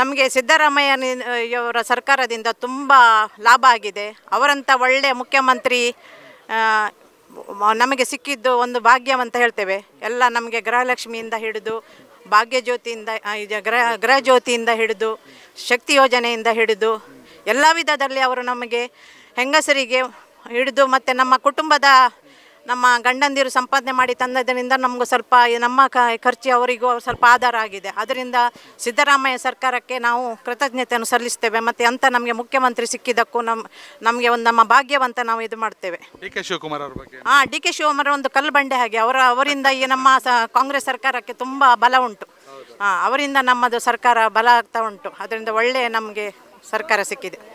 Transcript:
ನಮಗೆ ಸಿದ್ದರಾಮಯ್ಯನವರ ಸರ್ಕಾರದಿಂದ ತುಂಬ ಲಾಭ ಆಗಿದೆ ಅವರಂಥ ಒಳ್ಳೆಯ ಮುಖ್ಯಮಂತ್ರಿ ನಮಗೆ ಸಿಕ್ಕಿದ್ದು ಒಂದು ಭಾಗ್ಯವಂತ ಹೇಳ್ತೇವೆ ಎಲ್ಲ ನಮಗೆ ಗೃಹಲಕ್ಷ್ಮಿಯಿಂದ ಹಿಡಿದು ಭಾಗ್ಯಜ್ಯೋತಿಯಿಂದ ಗೃಹ ಜ್ಯೋತಿಯಿಂದ ಹಿಡಿದು ಶಕ್ತಿ ಯೋಜನೆಯಿಂದ ಹಿಡಿದು ಎಲ್ಲ ವಿಧದಲ್ಲಿ ಅವರು ನಮಗೆ ಹೆಂಗಸರಿಗೆ ಹಿಡಿದು ಮತ್ತು ನಮ್ಮ ಕುಟುಂಬದ ನಮ್ಮ ಗಂಡಂದಿರು ಸಂಪಾದನೆ ಮಾಡಿ ತಂದದ್ದರಿಂದ ನಮಗೂ ಸ್ವಲ್ಪ ನಮ್ಮ ಖರ್ಚು ಅವರಿಗೂ ಸ್ವಲ್ಪ ಆಧಾರ ಆಗಿದೆ ಅದರಿಂದ ಸಿದ್ದರಾಮಯ್ಯ ಸರ್ಕಾರಕ್ಕೆ ನಾವು ಕೃತಜ್ಞತೆಯನ್ನು ಸಲ್ಲಿಸ್ತೇವೆ ಮತ್ತು ಅಂತ ನಮಗೆ ಮುಖ್ಯಮಂತ್ರಿ ಸಿಕ್ಕಿದ್ದಕ್ಕೂ ನಮ್ಮ ನಮಗೆ ಒಂದು ನಮ್ಮ ಭಾಗ್ಯವಂತ ನಾವು ಇದು ಮಾಡ್ತೇವೆ ಡಿ ಕೆ ಶಿವಕುಮಾರ್ ಅವರ ಬಗ್ಗೆ ಹಾಂ ಡಿ ಕೆ ಶಿವಕುಮಾರ್ ಒಂದು ಕಲ್ಬಂಡೆ ಹಾಗೆ ಅವರ ಅವರಿಂದ ಈ ನಮ್ಮ ಕಾಂಗ್ರೆಸ್ ಸರ್ಕಾರಕ್ಕೆ ತುಂಬ ಬಲ ಉಂಟು ಹಾಂ ಅವರಿಂದ ನಮ್ಮದು ಸರ್ಕಾರ ಬಲ ಆಗ್ತಾ ಉಂಟು ಅದರಿಂದ ಒಳ್ಳೆಯ ನಮಗೆ ಸರ್ಕಾರ ಸಿಕ್ಕಿದೆ